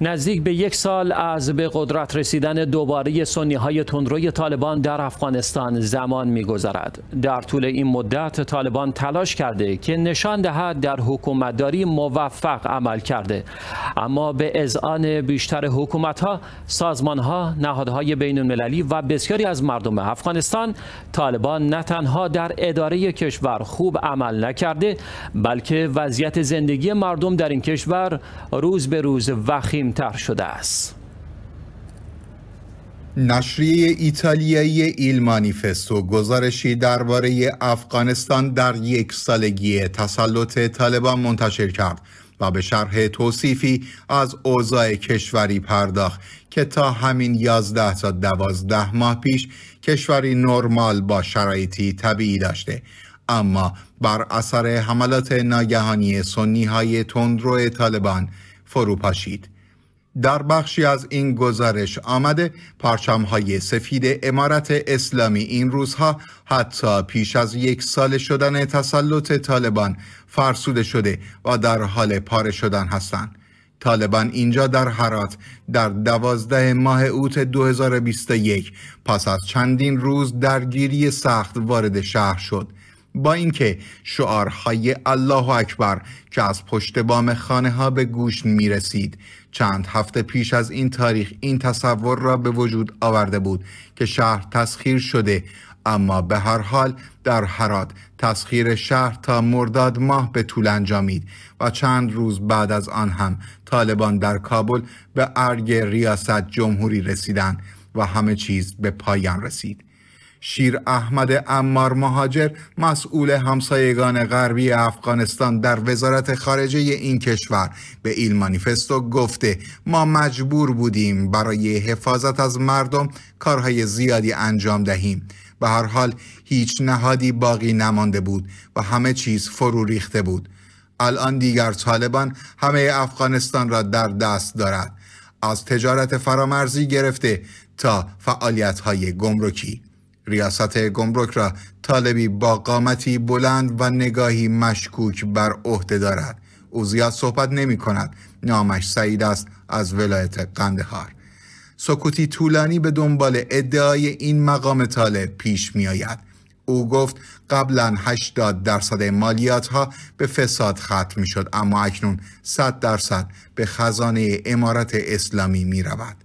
نزدیک به یک سال از به قدرت رسیدن دوباره سنی های تندروی طالبان در افغانستان زمان میگذرد. در طول این مدت طالبان تلاش کرده که نشان دهد در حکومتداری موفق عمل کرده اما به ازان بیشتر حکومت ها سازمان ها نهادهای بین المللی و بسیاری از مردم افغانستان طالبان نه تنها در اداره کشور خوب عمل نکرده بلکه وضعیت زندگی مردم در این کشور روز به روز وخیم شده است نشریه ایتالیایی ایل مانیفستو گزارشی درباره افغانستان در یک سالگی تسلط طالبان منتشر کرد و به شرح توصیفی از اوضاع کشوری پرداخت که تا همین 11 تا 12 ماه پیش کشوری نرمال با شرایطی طبیعی داشته اما بر اثر حملات ناگهانی سنی های تندرو طالبان فروپاشید در بخشی از این گزارش آمده پرچمهای سفید امارت اسلامی این روزها حتی پیش از یک سال شدن تسلط طالبان فرسوده شده و در حال پاره شدن هستند. طالبان اینجا در حرات در دوازده ماه اوت 2021 پس از چندین روز درگیری سخت وارد شهر شد با اینکه شعارهای الله اکبر که از پشت بام خانه ها به گوش می رسید چند هفته پیش از این تاریخ این تصور را به وجود آورده بود که شهر تسخیر شده اما به هر حال در حرات تسخیر شهر تا مرداد ماه به طول انجامید و چند روز بعد از آن هم طالبان در کابل به ارگ ریاست جمهوری رسیدند و همه چیز به پایان رسید شیر احمد امار مهاجر مسئول همسایگان غربی افغانستان در وزارت خارجه این کشور به ایل مانیفستو گفته ما مجبور بودیم برای حفاظت از مردم کارهای زیادی انجام دهیم به هر حال هیچ نهادی باقی نمانده بود و همه چیز فرو ریخته بود الان دیگر طالبان همه افغانستان را در دست دارد از تجارت فرامرزی گرفته تا فعالیت های گمرکی ریاست گمرک را طالبی با قامتی بلند و نگاهی مشکوک بر عهده دارد او زیاد صحبت نمی کند نامش سعید است از ولایت قندهار سکوتی طولانی به دنبال ادعای این مقام طالب پیش می آید او گفت قبلا 80 درصد مالیات ها به فساد ختم می شد اما اکنون 100 درصد به خزانه امارت اسلامی می رود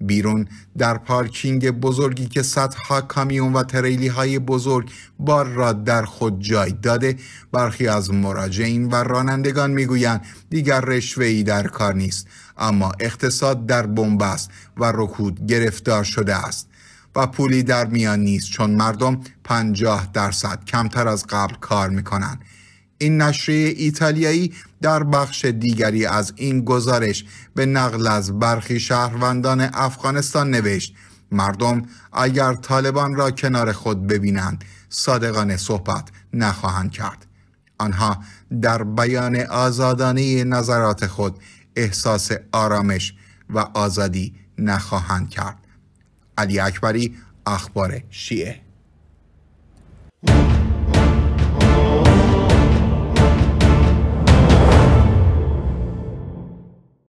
بیرون در پارکینگ بزرگی که صدها کامیون و تریلی های بزرگ بار را در خود جای داده برخی از مراجعین و رانندگان میگویند دیگر رشوه ای در کار نیست اما اقتصاد در بمب است و رکود گرفتار شده است و پولی در میان نیست چون مردم 50 درصد کمتر از قبل کار میکنند این نشریه ایتالیایی در بخش دیگری از این گزارش به نقل از برخی شهروندان افغانستان نوشت مردم اگر طالبان را کنار خود ببینند صادقانه صحبت نخواهند کرد آنها در بیان آزادانه نظرات خود احساس آرامش و آزادی نخواهند کرد علی اکبری اخبار شیعه